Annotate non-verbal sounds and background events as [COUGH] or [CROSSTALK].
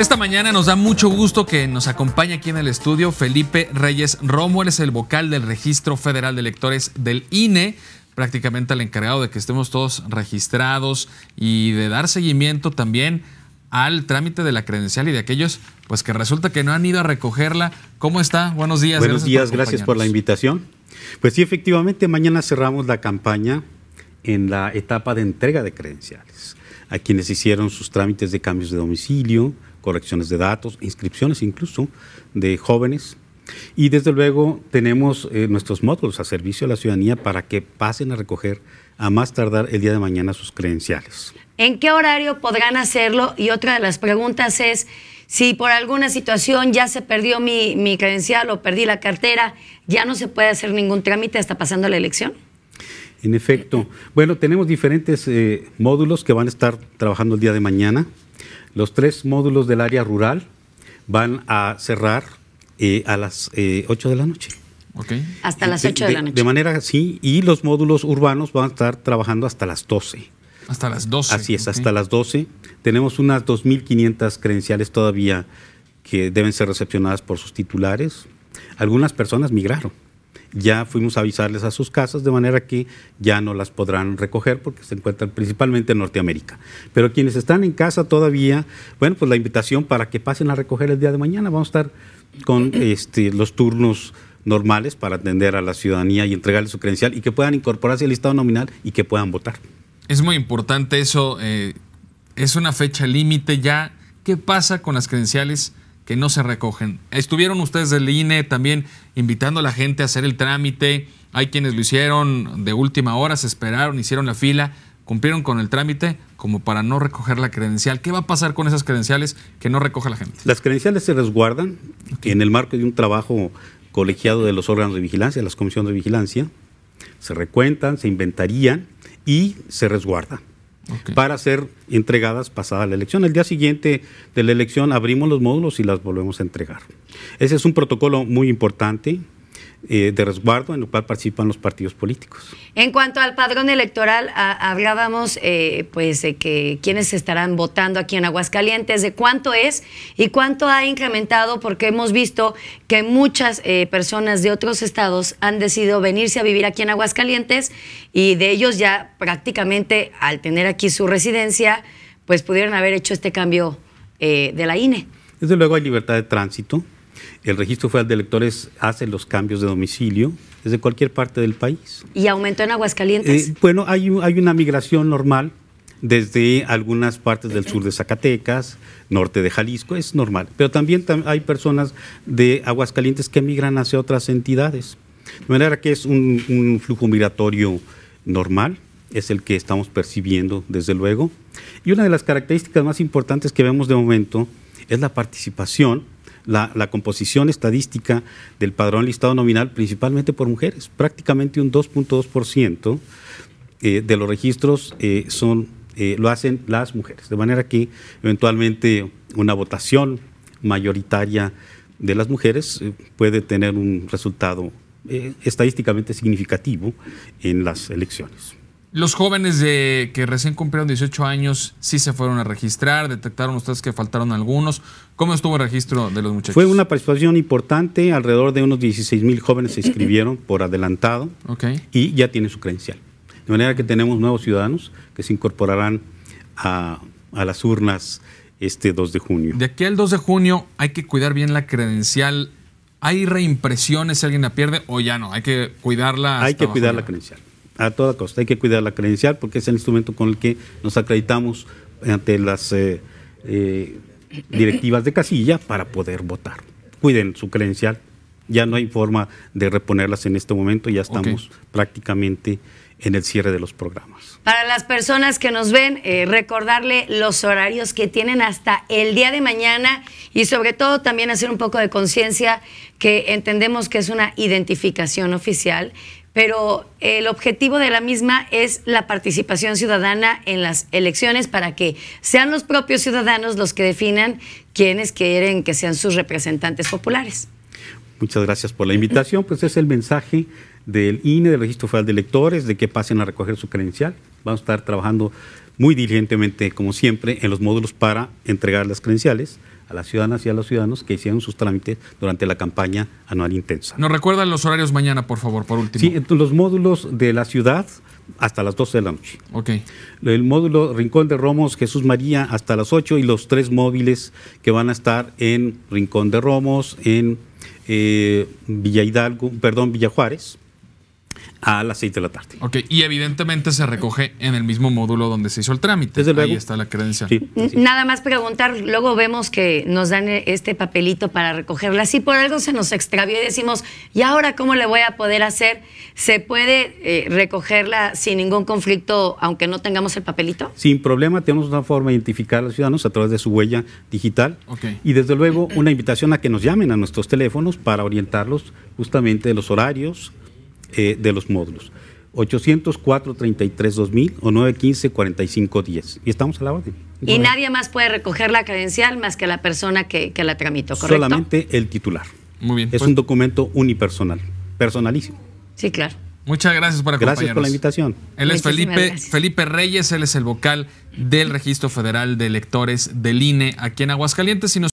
Esta mañana nos da mucho gusto que nos acompañe aquí en el estudio Felipe Reyes Romo, él es el vocal del Registro Federal de Electores del INE prácticamente el encargado de que estemos todos registrados y de dar seguimiento también al trámite de la credencial y de aquellos pues que resulta que no han ido a recogerla. ¿Cómo está? Buenos días. Buenos días, gracias por la invitación. Pues sí, efectivamente, mañana cerramos la campaña en la etapa de entrega de credenciales a quienes hicieron sus trámites de cambios de domicilio, correcciones de datos, inscripciones incluso de jóvenes. Y desde luego tenemos eh, nuestros módulos a servicio a la ciudadanía para que pasen a recoger a más tardar el día de mañana sus credenciales. ¿En qué horario podrán hacerlo? Y otra de las preguntas es si por alguna situación ya se perdió mi, credencial o perdí la cartera, ya no se puede hacer ningún trámite hasta pasando la elección. En efecto. Bueno, tenemos diferentes eh, módulos que van a estar trabajando el día de mañana. Los tres módulos del área rural van a cerrar eh, a las 8 eh, de la noche. Okay. Hasta las 8 de, la noche. De manera, sí, y los módulos urbanos van a estar trabajando hasta las 12. Hasta las 12. Así es, hasta las 12. Tenemos unas 2.500 credenciales todavía que deben ser recepcionadas por sus titulares. Algunas personas migraron ya fuimos a avisarles a sus casas, de manera que ya no las podrán recoger porque se encuentran principalmente en Norteamérica. Pero quienes están en casa todavía, bueno, pues la invitación para que pasen a recoger el día de mañana. Vamos a estar con [CLEARS THROAT] este, los turnos normales para atender a la ciudadanía y entregarles su credencial y que puedan incorporarse al listado nominal y que puedan votar. Es muy importante eso. Eh, es una fecha límite ya. ¿Qué pasa con las credenciales? que no se recogen. Estuvieron ustedes del INE también invitando a la gente a hacer el trámite. Hay quienes lo hicieron de última hora, se esperaron, hicieron la fila, cumplieron con el trámite como para no recoger la credencial. ¿Qué va a pasar con esas credenciales que no recoge la gente? Las credenciales se resguardan en el marco de un trabajo colegiado de los órganos de vigilancia, las comisiones de vigilancia. Se recuentan, se inventarían y se resguarda para ser entregadas pasada la elección. El día siguiente de la elección abrimos los módulos y las volvemos a entregar. Ese es un protocolo muy importante eh, de resguardo en el cual participan los partidos políticos. En cuanto al padrón electoral, hablábamos eh, pues de que quienes estarán votando aquí en Aguascalientes, de cuánto es y cuánto ha incrementado, porque hemos visto que muchas eh, personas de otros estados han decidido venirse a vivir aquí en Aguascalientes y de ellos ya prácticamente al tener aquí su residencia, pues pudieron haber hecho este cambio de la INE. Desde luego hay libertad de tránsito, el registro federal de electores hace los cambios de domicilio desde cualquier parte del país. ¿Y aumentó en Aguascalientes? Eh, bueno, hay, hay una migración normal desde algunas partes del sur de Zacatecas, norte de Jalisco, es normal. Pero también hay personas de Aguascalientes que migran hacia otras entidades. De manera que es un flujo migratorio normal, es el que estamos percibiendo desde luego. Y una de las características más importantes que vemos de momento es la participación la, composición estadística del padrón listado nominal, principalmente por mujeres. Prácticamente un 2.2% eh, de los registros eh, eh, lo hacen las mujeres. De manera que eventualmente una votación mayoritaria de las mujeres puede tener un resultado estadísticamente significativo en las elecciones. Los jóvenes de, que recién cumplieron 18 años sí se fueron a registrar, detectaron ustedes que faltaron algunos. ¿Cómo estuvo el registro de los muchachos? Fue una participación importante, alrededor de unos 16 mil jóvenes se inscribieron [CLEARS THROAT] por adelantado y ya tienen su credencial. De manera que tenemos nuevos ciudadanos que se incorporarán a, las urnas este 2 de junio. De aquí al 2 de junio hay que cuidar bien la credencial. ¿Hay reimpresiones si alguien la pierde o ya no? Hay que cuidarla. hay que cuidar la credencial a toda costa. Hay que cuidar la credencial porque es el instrumento con el que nos acreditamos ante las eh, eh, directivas de casilla para poder votar. Cuiden su credencial. Ya no hay forma de reponerlas en este momento, ya estamos prácticamente en el cierre de los programas. Para las personas que nos ven, eh, recordarle los horarios que tienen hasta el día de mañana y sobre todo también hacer un poco de conciencia que entendemos que es una identificación oficial pero el objetivo de la misma es la participación ciudadana en las elecciones para que sean los propios ciudadanos los que definan quiénes quieren que sean sus representantes populares. Muchas gracias por la invitación, pues es el mensaje del INE, del Registro Federal de Electores, de que pasen a recoger su credencial. Vamos a estar trabajando muy diligentemente, como siempre, en los módulos para entregar las credenciales a las ciudadanas y a los ciudadanos que hicieron sus trámites durante la campaña anual intensa. ¿Nos recuerdan los horarios mañana, por favor, por último? Sí, los módulos de la ciudad hasta las 12 de la noche. Ok. El módulo Rincón de Romos, Jesús María, hasta las 8 y los tres móviles que van a estar en Rincón de Romos, en eh, Villa Hidalgo, perdón, Villa Juárez, a las 6 de la tarde. Ok, y evidentemente se recoge en el mismo módulo donde se hizo el trámite. Desde Ahí está la credencial. Nada más preguntar, luego vemos que nos dan eh, este papelito para recogerla. Si por algo se nos extravió y decimos, ¿y ahora cómo le voy a poder hacer? ¿Se puede eh, recogerla sin ningún conflicto, aunque no tengamos el papelito? Sin problema, tenemos una forma de identificar a los ciudadanos a través de su huella digital. Okay. Y desde luego, una invitación a que nos llamen a nuestros teléfonos para orientarlos justamente de los horarios, eh, de los módulos. 804-33-2000 o 915-4510. Y estamos a la orden. Y nadie más puede recoger la credencial más que la persona que, la tramitó, ¿correcto? Solamente el titular. Muy bien. Es pues. un documento unipersonal, personalísimo. Sí, claro. Muchas gracias por acompañarnos. Gracias por la invitación. Él es Felipe, Felipe Reyes, él es el vocal del Registro Federal de Electores del INE aquí en Aguascalientes y